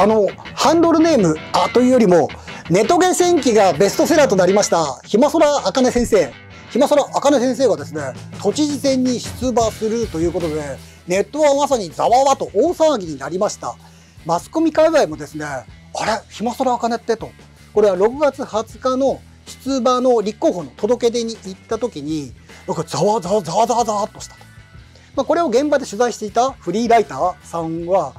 あの、ハンドルネーム、あというよりも、ネトゲ戦記がベストセラーとなりました、ひまそらあかね先生。ひまそらあかね先生がですね、都知事選に出馬するということで、ネットはまさにざわわと大騒ぎになりました。マスコミ界隈もですね、あれひまそらあかねってと。これは6月20日の出馬の立候補の届け出に行った時に、なんかざわざわざわざわざわっとしたと。まあ、これを現場で取材していたフリーライターさんは、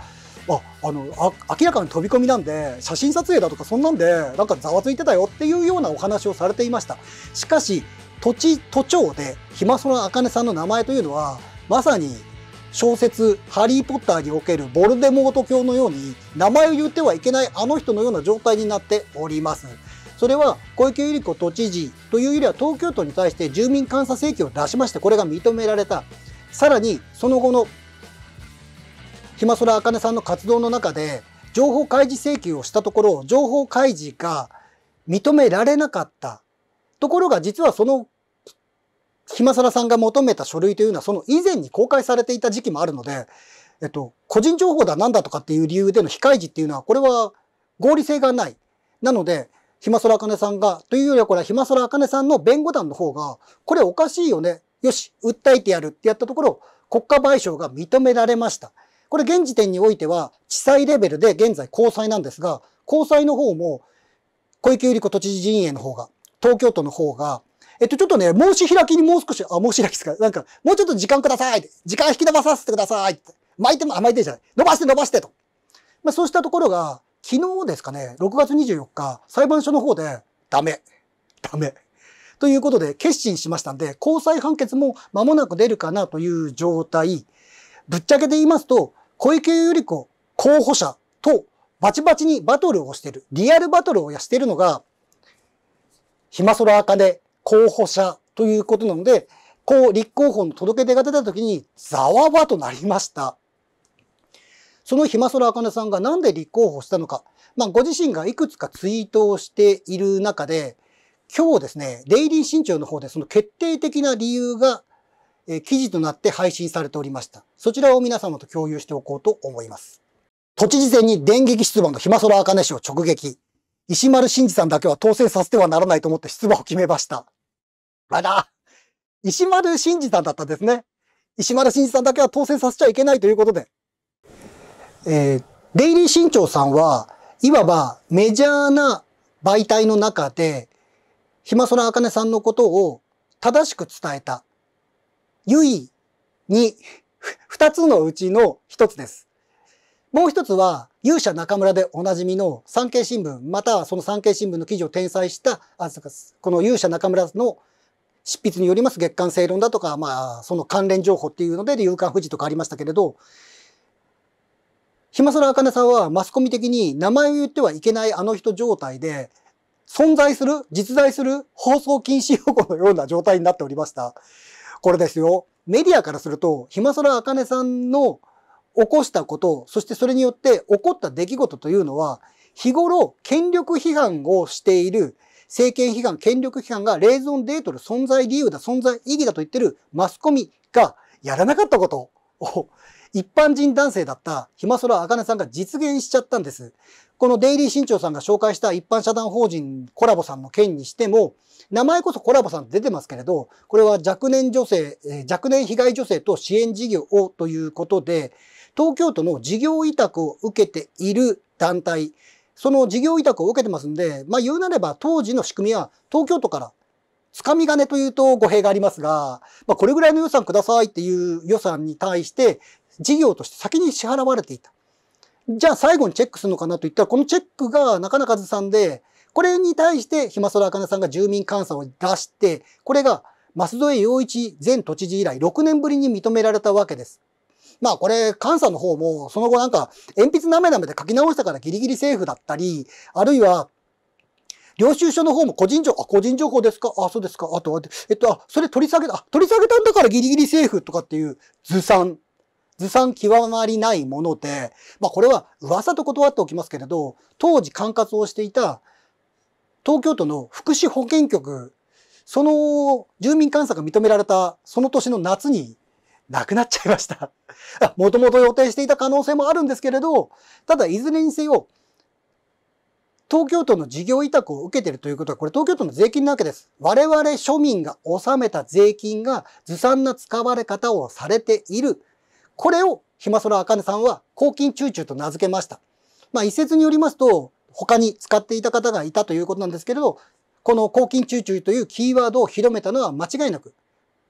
ああのあ明らかに飛び込みなんで写真撮影だとかそんなんでなんかざわついてたよっていうようなお話をされていましたしかし土地都庁で暇そらあかねさんの名前というのはまさに小説「ハリー・ポッター」におけるボルデモート教のように名前を言ってはいけないあの人のような状態になっております。それは小池百合子都知事というよりは東京都に対して住民監査請求を出しましてこれが認められたさらにその後の暇空あかねさんの活動の中で、情報開示請求をしたところ、情報開示が認められなかった。ところが実はその、暇らさんが求めた書類というのはその以前に公開されていた時期もあるので、えっと、個人情報だなんだとかっていう理由での非開示っていうのは、これは合理性がない。なので、暇空あかねさんが、というよりはこれは暇空あかねさんの弁護団の方が、これおかしいよね。よし、訴えてやるってやったところ、国家賠償が認められました。これ現時点においては地裁レベルで現在高裁なんですが、高裁の方も小池百合子都知事陣営の方が、東京都の方が、えっと、ちょっとね、申し開きにもう少し、あ、申し開きですか。なんか、もうちょっと時間ください。時間引き伸ばさせてください。って巻いても、あ、巻いてじゃない。伸ばして伸ばしてと。まあ、そうしたところが、昨日ですかね、6月24日、裁判所の方で、ダメ。ダメ。ということで、決心しましたんで、高裁判決も間もなく出るかなという状態。ぶっちゃけて言いますと、小池百合子候補者とバチバチにバトルをしてる、リアルバトルをしてるのが、暇かね候補者ということなので、こう立候補の届け出が出た時にざわわとなりました。その暇かねさんがなんで立候補したのか、まあ、ご自身がいくつかツイートをしている中で、今日ですね、デイリー新潮の方でその決定的な理由がえ記事となって配信されておりました。そちらを皆様と共有しておこうと思います。都知事選に電撃出馬のひまそらあかね氏を直撃。石丸慎二さんだけは当選させてはならないと思って出馬を決めました。あら、石丸慎二さんだったんですね。石丸慎二さんだけは当選させちゃいけないということで。えー、デイリー新潮さんは、いわばメジャーな媒体の中で、ひまそらあかねさんのことを正しく伝えた。唯に二つのうちの一つです。もう一つは、勇者中村でおなじみの産経新聞、またはその産経新聞の記事を転載した、あこの勇者中村の執筆によります月刊正論だとか、まあ、その関連情報っていうので、夕刊富士とかありましたけれど、ひまそらあかねさんはマスコミ的に名前を言ってはいけないあの人状態で、存在する、実在する放送禁止用語のような状態になっておりました。これですよ。メディアからすると、暇空あかねさんの起こしたこと、そしてそれによって起こった出来事というのは、日頃、権力批判をしている、政権批判、権力批判がレーズンデートル存在理由だ、存在意義だと言ってるマスコミがやらなかったことを、一般人男性だった暇空あかねさんが実現しちゃったんです。このデイリー新潮さんが紹介した一般社団法人コラボさんの件にしても、名前こそコラボさんって出てますけれど、これは若年女性、若年被害女性と支援事業をということで、東京都の事業委託を受けている団体、その事業委託を受けてますんで、まあ言うなれば当時の仕組みは東京都から掴み金というと語弊がありますが、まあこれぐらいの予算くださいっていう予算に対して事業として先に支払われていた。じゃあ最後にチェックするのかなと言ったら、このチェックが中かずさんで、これに対してひまそらあかねさんが住民監査を出して、これが舛添洋一前都知事以来6年ぶりに認められたわけです。まあこれ、監査の方も、その後なんか、鉛筆なめなめで書き直したからギリギリセーフだったり、あるいは、領収書の方も個人情報、あ、個人情報ですかあ、そうですかあとえっと、あ、それ取り下げた、あ、取り下げたんだからギリギリセーフとかっていうずさんずさん極まりないもので、まあこれは噂と断っておきますけれど、当時管轄をしていた東京都の福祉保健局、その住民監査が認められたその年の夏に亡くなっちゃいました。もともと予定していた可能性もあるんですけれど、ただいずれにせよ、東京都の事業委託を受けているということは、これ東京都の税金なわけです。我々庶民が納めた税金がずさんな使われ方をされているこれを暇かねさんは抗菌チューチューと名付けました。まあ一説によりますと、他に使っていた方がいたということなんですけれど、この抗菌チューチューというキーワードを広めたのは間違いなく、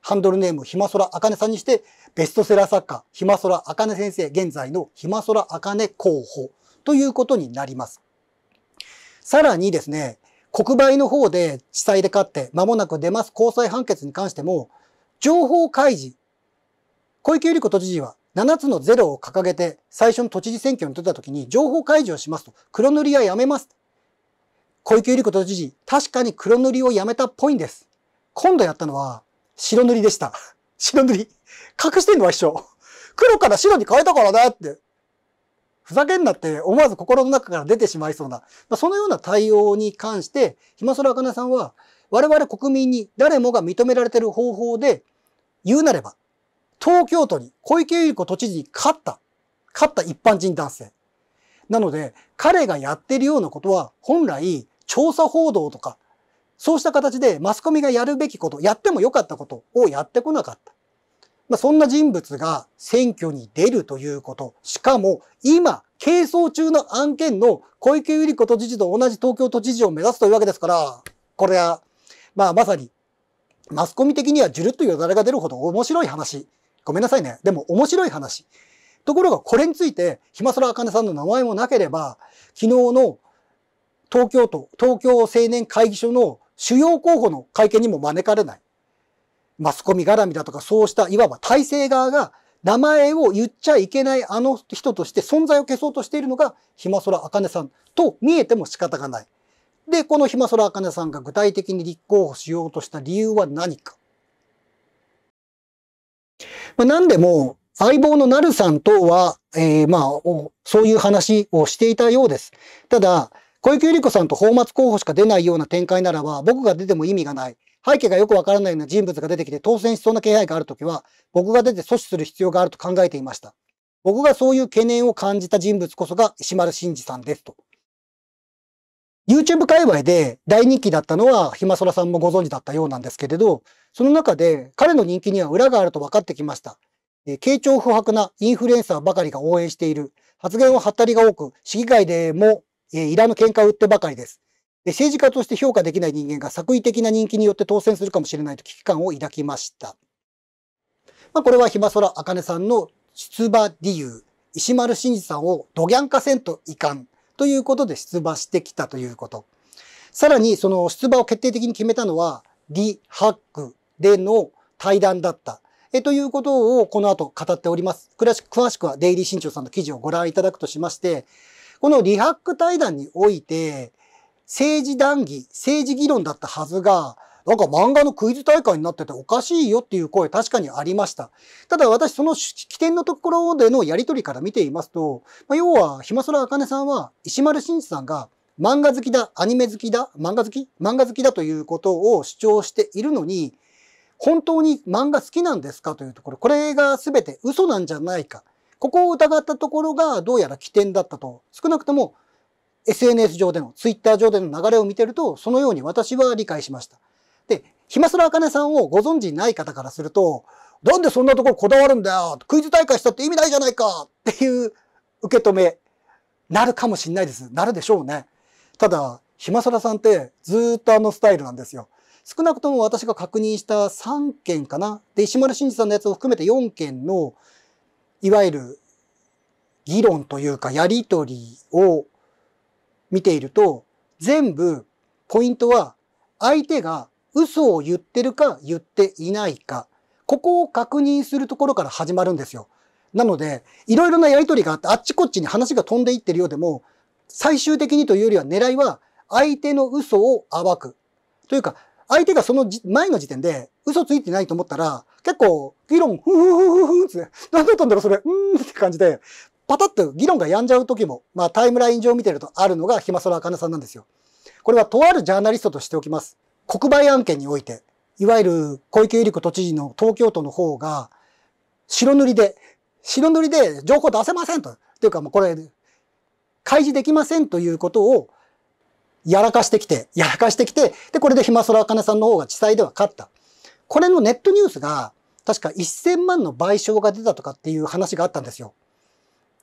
ハンドルネーム、ひまそらあかねさんにして、ベストセラー作家、ひまそらあかね先生、現在のひまそらあかね候補ということになります。さらにですね、国売の方で地裁で勝って間もなく出ます高裁判決に関しても、情報開示小池百合子都知事は7つのゼロを掲げて最初の都知事選挙に出た時に情報開示をしますと黒塗りはやめます。小池百合子都知事、確かに黒塗りをやめたっぽいんです。今度やったのは白塗りでした。白塗り。隠してんのは一緒。黒から白に変えたからだって。ふざけんなって思わず心の中から出てしまいそうな、まあ、そのような対応に関して、ひまそらあかねさんは、我々国民に誰もが認められている方法で、言うなれば、東京都に小池百合子都知事に勝った。勝った一般人男性。なので、彼がやってるようなことは、本来、調査報道とか、そうした形でマスコミがやるべきこと、やってもよかったことをやってこなかった。まあ、そんな人物が選挙に出るということ。しかも、今、係争中の案件の小池百合子都知事と同じ東京都知事を目指すというわけですから、これは、まあ、まさに、マスコミ的にはジュルッとよだれが出るほど面白い話ごめんなさいね。でも面白い話。ところがこれについて、暇空茜さんの名前もなければ、昨日の東京都、東京青年会議所の主要候補の会見にも招かれない。マスコミ絡みだとか、そうしたいわば体制側が名前を言っちゃいけないあの人として存在を消そうとしているのが暇空茜さんと見えても仕方がない。で、この暇空茜さんが具体的に立候補しようとした理由は何か。まあ、なんでも、相棒のなるさん等は、えー、まあ、そういう話をしていたようです。ただ、小池百合子さんと泡沫候補しか出ないような展開ならば、僕が出ても意味がない。背景がよくわからないような人物が出てきて当選しそうな気配があるときは、僕が出て阻止する必要があると考えていました。僕がそういう懸念を感じた人物こそが石丸真二さんですと。YouTube 界隈で大人気だったのは、ひまそらさんもご存知だったようなんですけれど、その中で彼の人気には裏があると分かってきました。え傾聴不白なインフルエンサーばかりが応援している。発言はハったりが多く、市議会でも、えいらぬ喧嘩を売ってばかりです。で政治家として評価できない人間が作為的な人気によって当選するかもしれないと危機感を抱きました。まあ、これはひまそらあかねさんの出馬理由、石丸真二さんをドギャン化せんといかん。ということで出馬してきたということ。さらにその出馬を決定的に決めたのは、リ・ハックでの対談だった。えということをこの後語っております。詳しくはデイリー新潮さんの記事をご覧いただくとしまして、このリハック対談において、政治談義、政治議論だったはずが、なんか漫画のクイズ大会になってておかしいよっていう声確かにありました。ただ私その起点のところでのやりとりから見ていますと、まあ、要は、ひまそらあかねさんは石丸慎二さんが漫画好きだ、アニメ好きだ、漫画好き漫画好きだということを主張しているのに、本当に漫画好きなんですかというところ、これが全て嘘なんじゃないか。ここを疑ったところがどうやら起点だったと。少なくとも SNS 上での、Twitter 上での流れを見てると、そのように私は理解しました。で、暇すらあかねさんをご存知ない方からすると、なんでそんなところこだわるんだよクイズ大会したって意味ないじゃないかっていう受け止め、なるかもしんないです。なるでしょうね。ただ、暇さらさんってずっとあのスタイルなんですよ。少なくとも私が確認した3件かな。で、石丸慎二さんのやつを含めて4件の、いわゆる議論というかやりとりを見ていると、全部ポイントは相手が嘘を言ってるか言っていないか、ここを確認するところから始まるんですよ。なので、いろいろなやりとりがあって、あっちこっちに話が飛んでいってるようでも、最終的にというよりは狙いは、相手の嘘を暴く。というか、相手がその前の時点で嘘ついてないと思ったら、結構、議論、ふんふんふんふんって、何だったんだろうそれ、うーんって感じで、パタッと議論がやんじゃう時も、まあタイムライン上見てるとあるのが、ひまそらあかねさんなんですよ。これはとあるジャーナリストとしておきます。国売案件において、いわゆる小池百合子都知事の東京都の方が、白塗りで、白塗りで情報出せませんと。というか、もうこれ、開示できませんということを、やらかしてきて、やらかしてきて、で、これでひまそらあかねさんの方が地裁では勝った。これのネットニュースが、確か1000万の賠償が出たとかっていう話があったんですよ。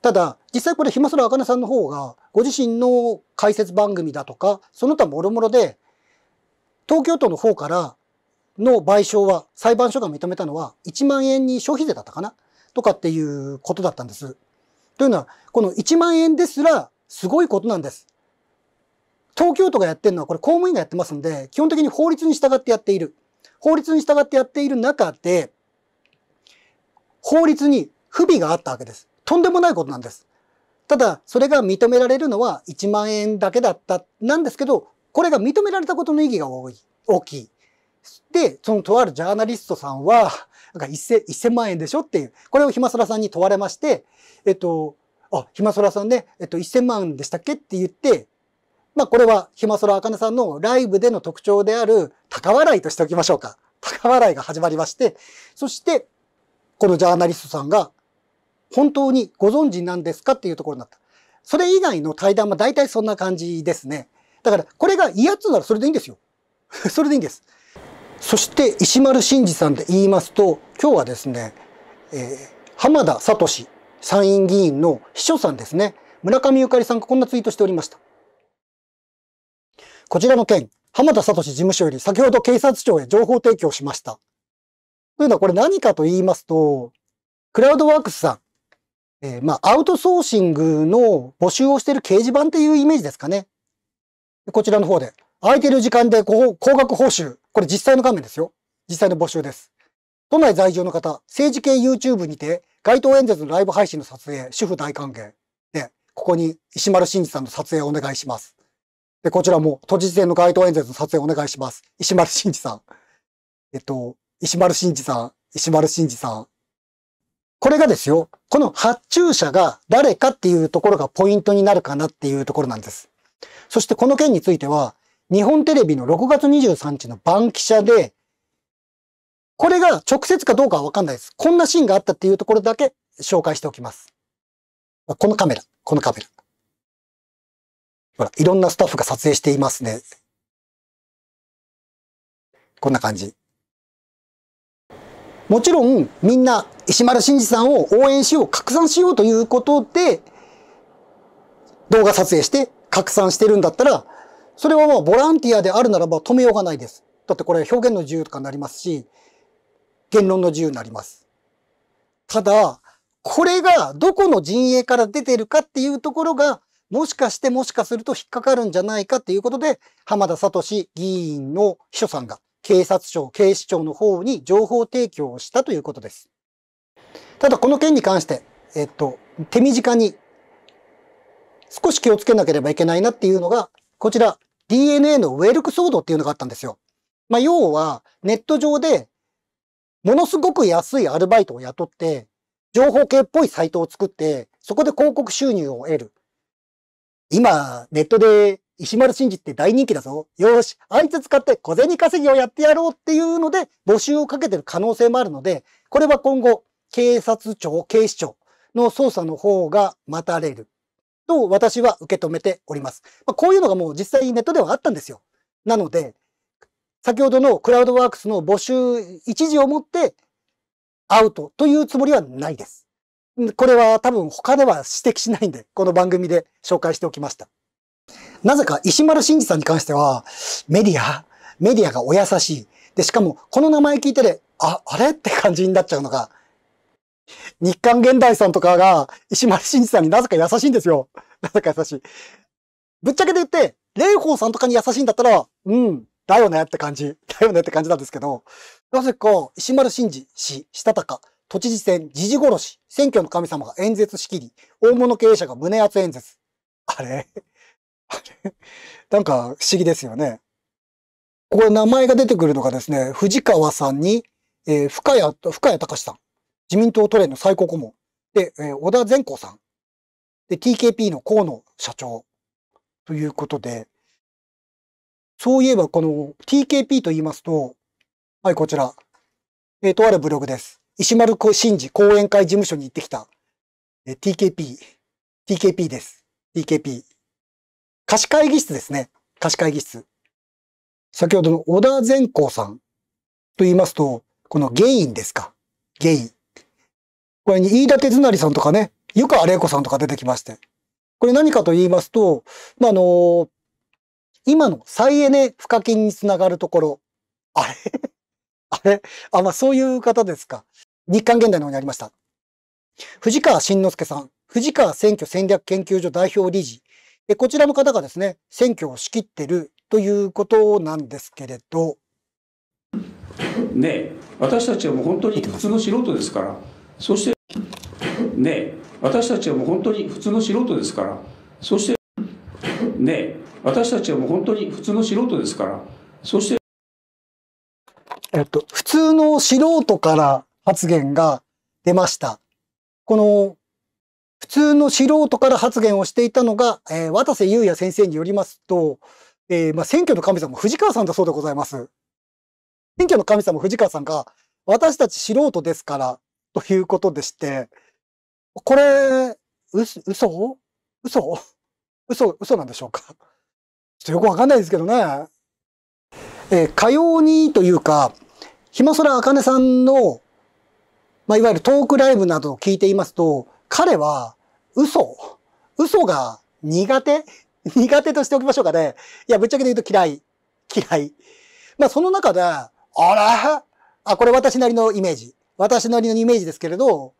ただ、実際これ、ひまそらあかねさんの方が、ご自身の解説番組だとか、その他もろもろで、東京都の方からの賠償は裁判所が認めたのは1万円に消費税だったかなとかっていうことだったんです。というのはこの1万円ですらすごいことなんです。東京都がやってるのはこれ公務員がやってますんで基本的に法律に従ってやっている。法律に従ってやっている中で法律に不備があったわけです。とんでもないことなんです。ただそれが認められるのは1万円だけだったなんですけどこれが認められたことの意義が多い、大きい。で、そのとあるジャーナリストさんは、なんか 1000, 1000万円でしょっていう、これをひまそらさんに問われまして、えっと、あ、ひまそらさんね、えっと、1000万でしたっけって言って、まあこれはひまそらあかねさんのライブでの特徴である高笑いとしておきましょうか。高笑いが始まりまして、そしてこのジャーナリストさんが本当にご存知なんですかっていうところになった。それ以外の対談は大体そんな感じですね。だから、これが嫌っつうならそれでいいんですよ。それでいいんです。そして、石丸真二さんで言いますと、今日はですね、えー、浜田聡参院議員の秘書さんですね。村上ゆかりさんがこんなツイートしておりました。こちらの件、浜田聡事務所より先ほど警察庁へ情報提供しました。というのはこれ何かと言いますと、クラウドワークスさん、えー、まあアウトソーシングの募集をしている掲示板っていうイメージですかね。こちらの方で、空いてる時間で高額報酬、これ実際の画面ですよ。実際の募集です。都内在住の方、政治系 YouTube にて、街頭演説のライブ配信の撮影、主婦大歓迎。で、ここに石丸慎二さんの撮影をお願いします。で、こちらも都知事選の街頭演説の撮影をお願いします。石丸慎二さん。えっと、石丸慎二さん、石丸慎二さん。これがですよ、この発注者が誰かっていうところがポイントになるかなっていうところなんです。そしてこの件については、日本テレビの6月23日の番記者で、これが直接かどうかはわかんないです。こんなシーンがあったっていうところだけ紹介しておきます。このカメラ、このカメラ。ほら、いろんなスタッフが撮影していますね。こんな感じ。もちろん、みんな石丸慎二さんを応援しよう、拡散しようということで、動画撮影して拡散してるんだったら、それはもうボランティアであるならば止めようがないです。だってこれ表現の自由とかになりますし、言論の自由になります。ただ、これがどこの陣営から出てるかっていうところが、もしかしてもしかすると引っかかるんじゃないかっていうことで、浜田聡議員の秘書さんが警察庁、警視庁の方に情報提供をしたということです。ただこの件に関して、えっと、手短に少し気をつけなければいけないなっていうのが、こちら DNA のウェルク騒動っていうのがあったんですよ。まあ、要は、ネット上で、ものすごく安いアルバイトを雇って、情報系っぽいサイトを作って、そこで広告収入を得る。今、ネットで石丸真二って大人気だぞ。よし、あいつ使って小銭稼ぎをやってやろうっていうので、募集をかけてる可能性もあるので、これは今後、警察庁、警視庁の捜査の方が待たれる。と私は受け止めております。まあ、こういうのがもう実際ネットではあったんですよ。なので、先ほどのクラウドワークスの募集一時をもってアウトというつもりはないです。これは多分他では指摘しないんで、この番組で紹介しておきました。なぜか石丸慎二さんに関しては、メディア、メディアがお優しい。で、しかもこの名前聞いてで、あ、あれって感じになっちゃうのが日刊現代さんとかが石丸慎二さんになぜか優しいんですよ。なぜか優しい。ぶっちゃけて言って、蓮舫さんとかに優しいんだったら、うん、だよねって感じ。だよねって感じなんですけど、なぜか石丸慎二氏、したたか、都知事選、時事殺し、選挙の神様が演説しきり、大物経営者が胸圧演説。あれあれなんか不思議ですよね。これ名前が出てくるのがですね、藤川さんに、えー、深谷、深谷隆さん。自民党トレーの最高顧問。で、えー、小田善子さん。で、TKP の河野社長。ということで、そういえばこの TKP と言いますと、はい、こちら。えー、とあるブログです。石丸真二講演会事務所に行ってきた、えー、TKP。TKP です。TKP。貸し会議室ですね。貸し会議室。先ほどの小田善光さんと言いますと、このゲインですか。ゲイン。これに飯田哲成さんとかね、湯川玲子さんとか出てきまして。これ何かと言いますと、まあ、あの今の再エネ賦課金につながるところ、あれ あれあ、まあ、そういう方ですか。日刊現代の方にありました。藤川慎之介さん、藤川選挙戦略研究所代表理事。こちらの方がですね、選挙を仕切ってるということなんですけれど。ね私たちはもう本当に普通の素人ですから。そしてね私たちはもう本当に普通の素人ですからそしてね私たちはもう本当に普通の素人ですからそしてえっと普通の素人から発言が出ましたこの普通の素人から発言をしていたのが、えー、渡瀬優也先生によりますと、えー、まあ、選挙の神様、藤川さんだそうでございます。選挙の神様、藤川さんが、私たち素人ですから、ということでして、これ、嘘嘘嘘嘘なんでしょうかちょっとよくわかんないですけどね。えー、かようにというか、ひまそらあかねさんの、まあ、いわゆるトークライブなどを聞いていますと、彼は嘘、嘘が苦手苦手としておきましょうかね。いや、ぶっちゃけで言うと嫌い。嫌い。まあ、その中で、あれあ、これ私なりのイメージ。私なりのイメージですけれど、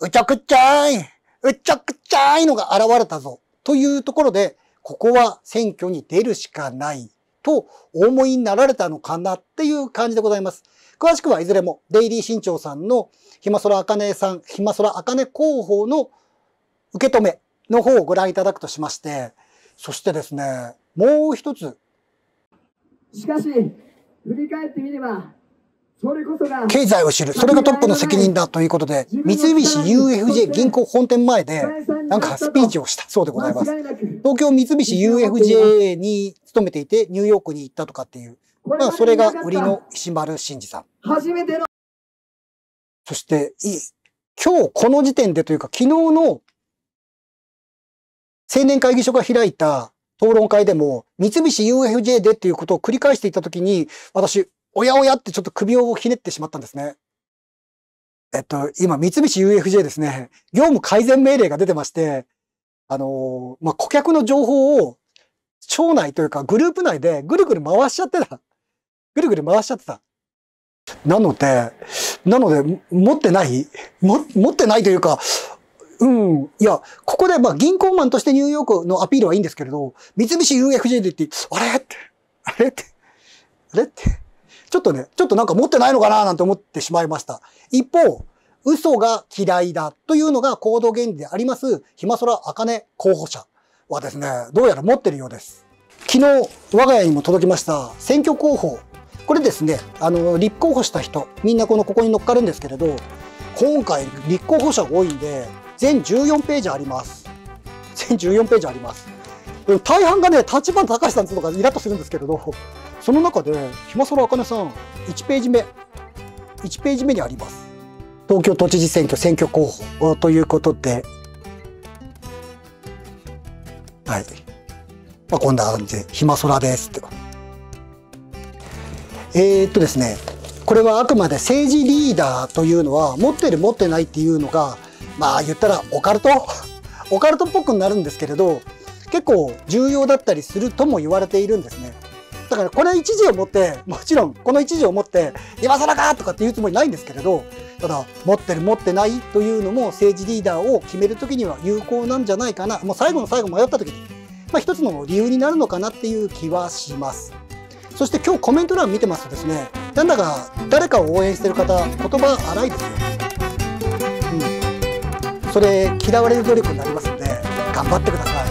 うちゃくちゃーいうちゃくちゃーいのが現れたぞ。というところで、ここは選挙に出るしかないとお思いになられたのかなっていう感じでございます。詳しくはいずれもデイリー新潮さんのひまそらあかねさん、ひまそらあかね広報の受け止めの方をご覧いただくとしまして、そしてですね、もう一つ。しかし、振り返ってみれば、経済を知る。それがトップの責任だということで、三菱 UFJ 銀行本店前で、なんかスピーチをしたそうでございます。東京三菱 UFJ に勤めていて、ニューヨークに行ったとかっていう。まあ、それが売りの石丸慎二さん。初めての。そして、今日この時点でというか、昨日の青年会議所が開いた討論会でも、三菱 UFJ でっていうことを繰り返していたときに、私、おやおやってちょっと首をひねってしまったんですね。えっと、今、三菱 UFJ ですね、業務改善命令が出てまして、あのー、まあ、顧客の情報を、町内というかグループ内でぐるぐる回しちゃってた。ぐるぐる回しちゃってた。なので、なので、持ってないも、持ってないというか、うん。いや、ここで、まあ、銀行マンとしてニューヨークのアピールはいいんですけれど、三菱 UFJ で言って、あれって、あれって、あれって、ちょっとね、ちょっとなんか持ってないのかななんて思ってしまいました。一方、嘘が嫌いだというのが行動原理であります、ひまそらあかね候補者はですね、どうやら持ってるようです。昨日、我が家にも届きました選挙候補。これですね、あの、立候補した人、みんなこのここに乗っかるんですけれど、今回立候補者が多いんで、全14ページあります。全14ページあります。大半がね、立花隆さんとかイラッとするんですけれど、その中で暇らあかねさん1ページ目1ページ目にあります東京都知事選挙選挙候補ということではい、まあ、こんな感じで「そらです」ってえー、っとですねこれはあくまで政治リーダーというのは持ってる持ってないっていうのがまあ言ったらオカルト オカルトっぽくなるんですけれど結構重要だったりするとも言われているんですね。だからこれ一時をもって、もちろんこの一時をもって、今更かとかって言うつもりないんですけれど、ただ、持ってる持ってないというのも政治リーダーを決めるときには有効なんじゃないかな。もう最後の最後迷ったときに、まあ一つの理由になるのかなっていう気はします。そして今日コメント欄見てますとですね、なんだか誰かを応援してる方、言葉荒いですよ。うん。それ嫌われる努力になりますので、頑張ってください。